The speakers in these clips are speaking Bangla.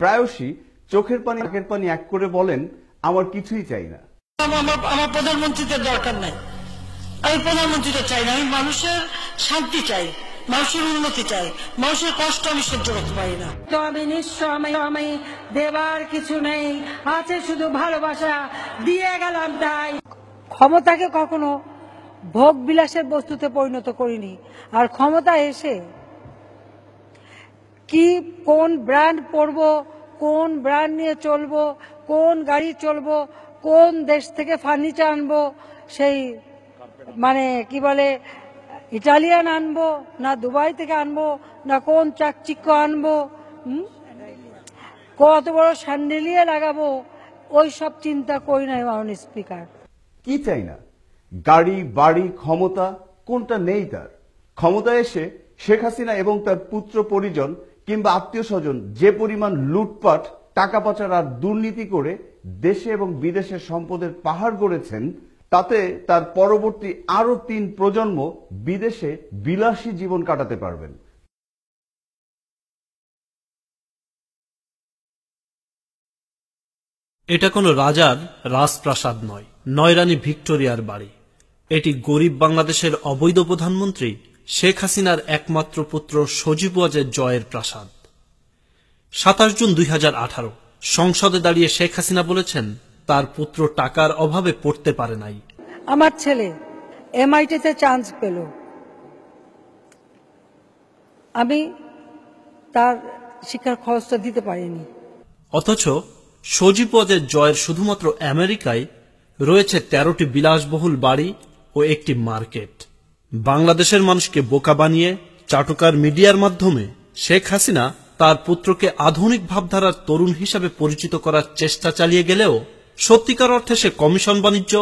প্রায়শই চোখের পানি নাকের পানি এক করে বলেন আমার কিছুই চাই না আমার প্রধানমন্ত্রীদের দরকার নাই আমি প্রধানমন্ত্রীটা চাই না আমি মানুষের শান্তি চাই মানুষের উন্নতি চাই মানুষের কষ্ট আমি সহ্য করতে পারি না তো আমি নিঃসময় আমি দেবার কিছু নেই আছে শুধু ভালোবাসা দিয়ে গেলাম তাই ক্ষমতাকে কখনো ভোগ বিলাসের বস্তুতে পরিণত করিনি আর ক্ষমতা এসে কি কোন ব্র্যান্ড পরব কোন ব্র্যান্ড নিয়ে চলবো কোন গাড়ি চলবো কোন দেশ থেকে ফার্নিচার আনবো সেই মানে কি বলে ইটালিয়ান আনব না দুবাই থেকে আনবো না কোন চাকচিক্য আনবো কত বড় স্যান্ডেলিয়ে লাগাবো ওই সব চিন্তা করি না মাননীয় স্পিকার কি চাই না গাড়ি বাড়ি ক্ষমতা কোনটা নেই তার ক্ষমতা এসে শেখ হাসিনা এবং তার পুত্র পরিজন কিংবা আত্মীয় স্বজন যে পরিমাণ লুটপাট টাকা পাচার আর দুর্নীতি করে দেশে এবং বিদেশের সম্পদের পাহাড় গড়েছেন তাতে তার পরবর্তী আরো তিন প্রজন্ম বিদেশে বিলাসী জীবন কাটাতে পারবেন এটা কোনো রাজার রাজপ্রাসাদ নয় নয়রানী ভিক্টোরিয়ার বাড়ি এটি গরিব বাংলাদেশের অবৈধ প্রধানমন্ত্রী শেখ হাসিনার একমাত্র পুত্র সজীব ওয়াজের জয়ের প্রাসাদ সাতাশ জুন দুই সংসদে দাঁড়িয়ে শেখ হাসিনা বলেছেন তার পুত্র টাকার অভাবে পড়তে পারে নাই আমার ছেলে এমআইটিতে চান্স পেল আমি তার শিক্ষার খরচটা দিতে পারিনি অথচ সজীব ওয়াজের জয়ের শুধুমাত্র আমেরিকায় রয়েছে তেরোটি বিলাসবহুল বাড়ি ও একটি মার্কেট বাংলাদেশের মানুষকে বোকা বানিয়ে চাটুকার মিডিয়ার মাধ্যমে শেখ হাসিনা তার পুত্রকে আধুনিক ভাবধারার তরুণ হিসাবে পরিচিত করার চেষ্টা চালিয়ে গেলেও সত্যিকার অর্থে সে কমিশন বাণিজ্য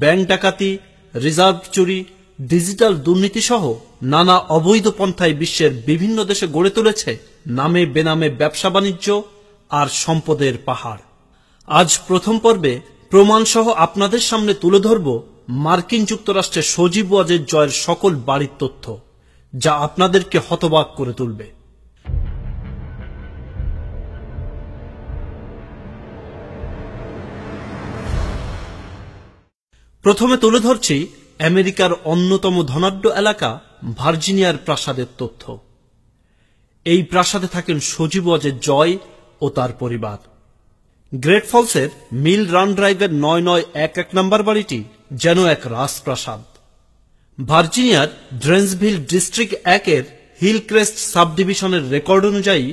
ব্যাংক ডাকাতি রিজার্ভ চুরি ডিজিটাল দুর্নীতিসহ নানা অবৈধ পন্থায় বিশ্বের বিভিন্ন দেশে গড়ে তুলেছে নামে বেনামে ব্যবসা বাণিজ্য আর সম্পদের পাহাড় আজ প্রথম পর্বে প্রমাণসহ আপনাদের সামনে তুলে ধরব মার্কিন যুক্তরাষ্ট্রে সজীব ওয়াজের জয়ের সকল বাড়ির তথ্য যা আপনাদেরকে হতবাক করে তুলবে প্রথমে তুলে ধরছি আমেরিকার অন্যতম ধনাঢ্য এলাকা ভার্জিনিয়ার প্রাসাদের তথ্য এই প্রাসাদে থাকেন সজীব ওয়াজের জয় ও তার পরিবার গ্রেট ফলসের মিল রান ড্রাইভের নয় নয় এক এক নম্বর বাড়িটি যেন এক রাজপ্রাসাদ ভার্জিনিয়ার ড্রেন্সভিল ডিস্ট্রিক্ট একের হিলক্রেস্ট সাবডিভিশনের রেকর্ড অনুযায়ী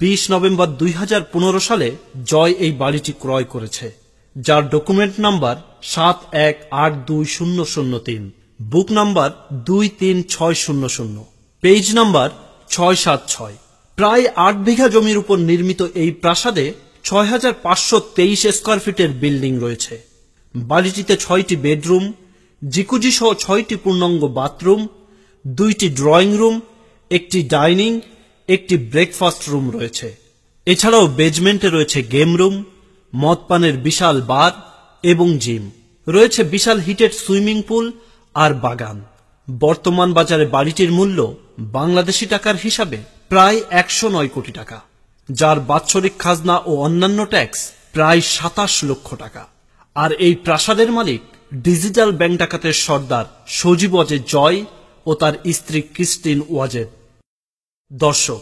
বিশ নভেম্বর দুই সালে জয় এই বাড়িটি ক্রয় করেছে যার ডকুমেন্ট নাম্বার সাত এক আট দুই শূন্য শূন্য তিন বুক নাম্বার দুই তিন ছয় শূন্য শূন্য পেজ নাম্বার ছয় সাত ছয় প্রায় আট বিঘা জমির উপর নির্মিত এই প্রাসাদে ছয় হাজার পাঁচশো তেইশ স্কোয়ার ফিটের বিল্ডিং রয়েছে বাড়িটিতে ছয়টি বেডরুম জিকুজি সহ ছয়টি পূর্ণাঙ্গ বাথরুম দুইটি ড্রয়িং রুম একটি ডাইনিং একটি ব্রেকফাস্ট রুম রয়েছে এছাড়াও বেজমেন্টে রয়েছে গেম রুম মদপানের বিশাল বার এবং জিম রয়েছে বিশাল হিটেড সুইমিং পুল আর বাগান বর্তমান বাজারে বাড়িটির মূল্য বাংলাদেশি টাকার হিসাবে প্রায় একশো নয় কোটি টাকা যার বাৎসরিক খাজনা ও অন্যান্য ট্যাক্স প্রায় সাতাশ লক্ষ টাকা আর এই প্রাসাদের মালিক ডিজিটাল ব্যাংক ডাকাতের সর্দার সজীব অজেদ জয় ও তার স্ত্রী ক্রিস্টিন ওয়াজেদ দর্শক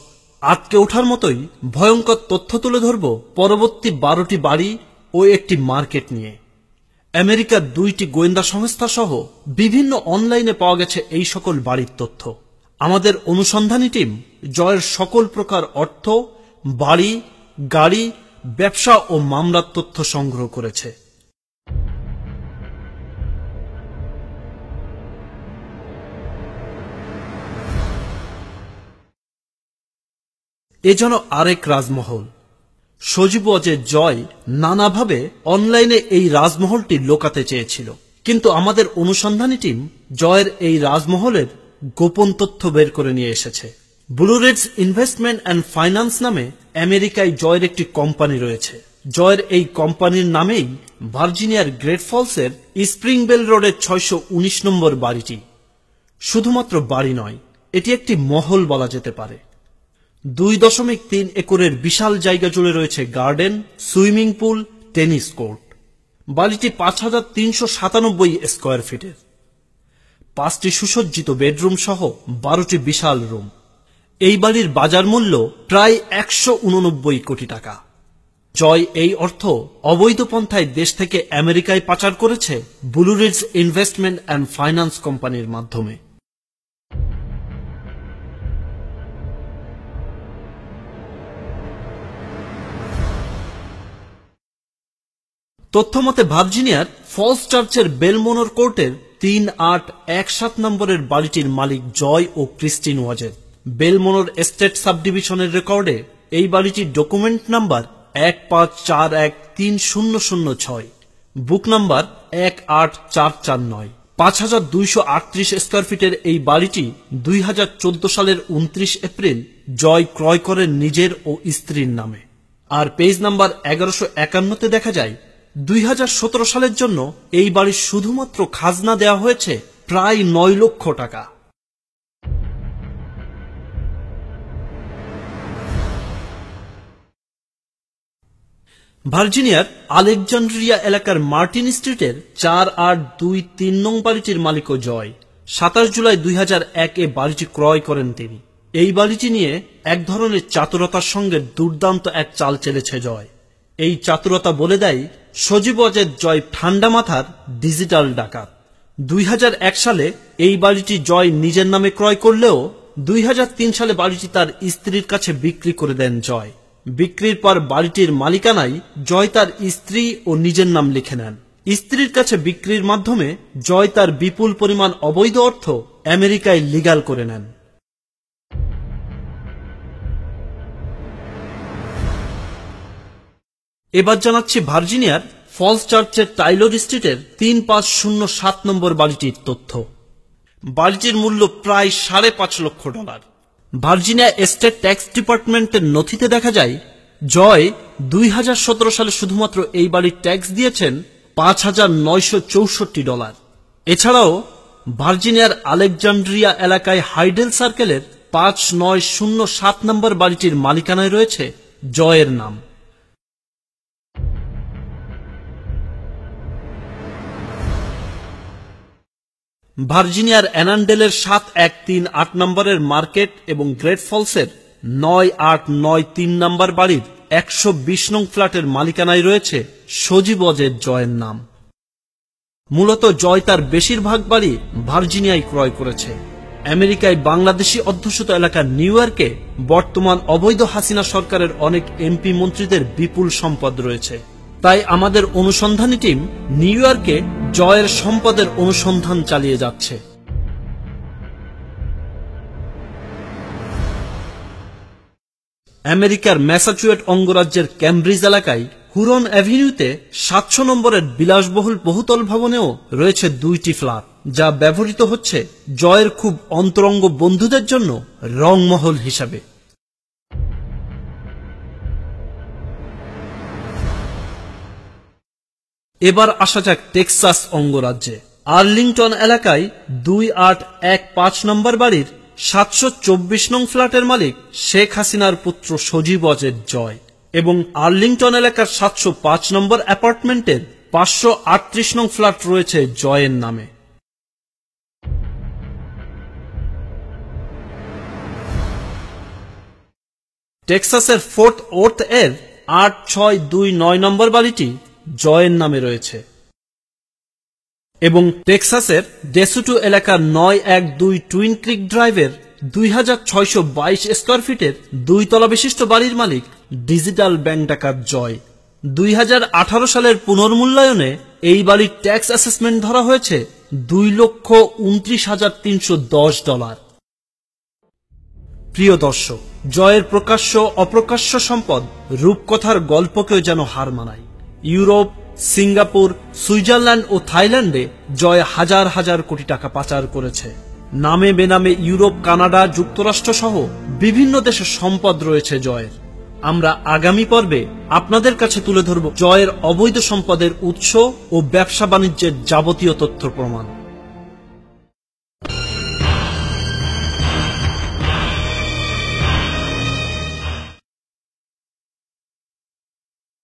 আজকে ওঠার মতোই ভয়ঙ্কর তথ্য তুলে ধরব পরবর্তী বারোটি বাড়ি ও একটি মার্কেট নিয়ে আমেরিকার দুইটি গোয়েন্দা সংস্থা সহ বিভিন্ন অনলাইনে পাওয়া গেছে এই সকল বাড়ির তথ্য আমাদের অনুসন্ধানী টিম জয়ের সকল প্রকার অর্থ বাড়ি গাড়ি ব্যবসা ও মামলার তথ্য সংগ্রহ করেছে এ যেন আরেক রাজমহল সজীব অজে জয় নানাভাবে অনলাইনে এই রাজমহলটি লোকাতে চেয়েছিল কিন্তু আমাদের অনুসন্ধানী টিম জয়ের এই রাজমহলের গোপন তথ্য বের করে নিয়ে এসেছে ব্লুরেডস ইনভেস্টমেন্ট অ্যান্ড ফাইন্যান্স নামে আমেরিকায় জয়ের একটি কোম্পানি রয়েছে জয়ের এই কোম্পানির নামেই ভার্জিনিয়ার গ্রেট ফলসের স্প্রিংবেল রোডের ছয়শো নম্বর বাড়িটি শুধুমাত্র বাড়ি নয় এটি একটি মহল বলা যেতে পারে দুই দশমিক তিন একরের বিশাল জায়গা জুড়ে রয়েছে garden swimming pool tennis court বাড়িটি পাঁচ হাজার তিনশো সাতানব্বই স্কোয়ার ফিটের পাঁচটি সুসজ্জিত বেডরুম সহ বারোটি বিশাল রুম এই বাড়ির বাজার মূল্য প্রায় একশো উননব্বই কোটি টাকা জয় এই অর্থ অবৈধ পন্থায় দেশ থেকে আমেরিকায় পাচার করেছে ব্লুরিডস ইনভেস্টমেন্ট অ্যান্ড ফাইন্যান্স কোম্পানির মাধ্যমে তথ্যমতে ভার্জিনিয়ার ফলস চার্চের বেলমোনর কোর্টের তিন আট এক সাত নম্বরের বাড়িটির মালিক জয় ও ক্রিস্টিন ওয়াজের বেলমোনর এস্টেট সাবডিভিশনের রেকর্ডে এই বাড়িটির ডকুমেন্ট নাম্বার এক পাঁচ চার এক তিন শূন্য শূন্য ছয় বুক নাম্বার এক আট চার চার নয় পাঁচ হাজার দুইশো আটত্রিশ স্কোয়ার ফিটের এই বাড়িটি দুই হাজার চোদ্দ সালের উনত্রিশ এপ্রিল জয় ক্রয় করেন নিজের ও স্ত্রীর নামে আর পেজ নাম্বার এগারোশো একান্নতে দেখা যায় দুই সালের জন্য এই বাড়ির শুধুমাত্র খাজনা দেয়া হয়েছে প্রায় নয় লক্ষ টাকা ভার্জিনিয়ার আলেকজান্ড্রিয়া এলাকার মার্টিন স্ট্রিটের চার আট দুই তিন নং বাড়িটির মালিক ও জয় সাতাশ জুলাই দুই এ বাড়িটি ক্রয় করেন তিনি এই বাড়িটি নিয়ে এক ধরনের চাতুরতার সঙ্গে দুর্দান্ত এক চাল চেলেছে জয় এই চাতুরতা বলে দেয় সজীব অজেদ জয় ঠান্ডা মাথার ডিজিটাল ডাকাত দুই সালে এই বাড়িটি জয় নিজের নামে ক্রয় করলেও দুই সালে বাড়িটি তার স্ত্রীর কাছে বিক্রি করে দেন জয় বিক্রির পর বাড়িটির মালিকানায় জয় তার স্ত্রী ও নিজের নাম লিখে নেন স্ত্রীর কাছে বিক্রির মাধ্যমে জয় তার বিপুল পরিমাণ অবৈধ অর্থ আমেরিকায় লিগাল করে নেন এবার জানাচ্ছি ভার্জিনিয়ার ফলস চার্চের টাইলর স্ট্রিটের তিন পাঁচ শূন্য সাত নম্বর বাড়িটির তথ্য বাড়িটির মূল্য প্রায় সাড়ে পাঁচ লক্ষ ডলার ভার্জিনিয়া এস্টেট ট্যাক্স ডিপার্টমেন্টের নথিতে দেখা যায় জয় দুই সালে শুধুমাত্র এই বাড়ির ট্যাক্স দিয়েছেন পাঁচ হাজার নয়শো চৌষট্টি ডলার এছাড়াও ভার্জিনিয়ার আলেকজান্ড্রিয়া এলাকায় হাইডেল সার্কেলের পাঁচ নয় শূন্য সাত নম্বর বাড়িটির মালিকানায় রয়েছে জয়ের নাম ভার্জিনিয়ার অ্যানান্ডেলের সাত এক তিন আট নম্বরের মার্কেট এবং গ্রেট ফলসের নয় আট নয় তিন নম্বর বাড়ির একশো বিশ নং ফ্ল্যাটের মালিকানায় রয়েছে সজীব অজের জয়ের নাম মূলত জয় তার বেশিরভাগ বাড়ি ভার্জিনিয়ায় ক্রয় করেছে আমেরিকায় বাংলাদেশি অধ্যুষিত এলাকা নিউ ইয়র্কে বর্তমান অবৈধ হাসিনা সরকারের অনেক এমপি মন্ত্রীদের বিপুল সম্পদ রয়েছে তাই আমাদের অনুসন্ধানী টিম নিউ ইয়র্কে জয়ের সম্পদের অনুসন্ধান চালিয়ে যাচ্ছে আমেরিকার ম্যাসাচুয়েট অঙ্গরাজ্যের ক্যামব্রিজ এলাকায় হুরন অ্যাভিনিউতে সাতশো নম্বরের বিলাসবহুল বহুতল ভবনেও রয়েছে দুইটি ফ্ল্যাট যা ব্যবহৃত হচ্ছে জয়ের খুব অন্তরঙ্গ বন্ধুদের জন্য রংমহল হিসাবে এবার আসা যাক টেক্সাস অঙ্গরাজ্যে আর্লিংটন এলাকায় দুই আট এক পাঁচ নম্বর বাড়ির সাতশো চব্বিশ নং ফ্ল্যাটের মালিক শেখ হাসিনার পুত্র সজীবজের জয় এবং আর্লিংটন এলাকার সাতশো পাঁচ নম্বর অ্যাপার্টমেন্টের পাঁচশো আটত্রিশ নং ফ্ল্যাট রয়েছে জয়ের নামে টেক্সাসের ফোর্ট ওর্থ এর আট ছয় দুই নয় নম্বর বাড়িটি জয়ের নামে রয়েছে এবং টেক্সাসের ডেসুটু এলাকার নয় এক দুই টুইন ক্রিক ড্রাইভের দুই হাজার ছয়শো বাইশ স্কোয়ার ফিটের দুই তলা বিশিষ্ট বাড়ির মালিক ডিজিটাল ব্যাংক ডাকাত জয় দুই সালের পুনর্মূল্যায়নে এই বাড়ির ট্যাক্স অ্যাসেসমেন্ট ধরা হয়েছে দুই লক্ষ উনত্রিশ হাজার তিনশো দশ ডলার প্রিয় দর্শক জয়ের প্রকাশ্য অপ্রকাশ্য সম্পদ রূপকথার গল্পকেও যেন হার মানায় ইউরোপ সিঙ্গাপুর সুইজারল্যান্ড ও থাইল্যান্ডে জয় হাজার হাজার কোটি টাকা পাচার করেছে নামে বেনামে ইউরোপ কানাডা যুক্তরাষ্ট্র সহ বিভিন্ন দেশের সম্পদ রয়েছে জয়ের আমরা আগামী পর্বে আপনাদের কাছে তুলে ধরব জয়ের অবৈধ সম্পদের উৎস ও ব্যবসা বাণিজ্যের যাবতীয় তথ্য প্রমাণ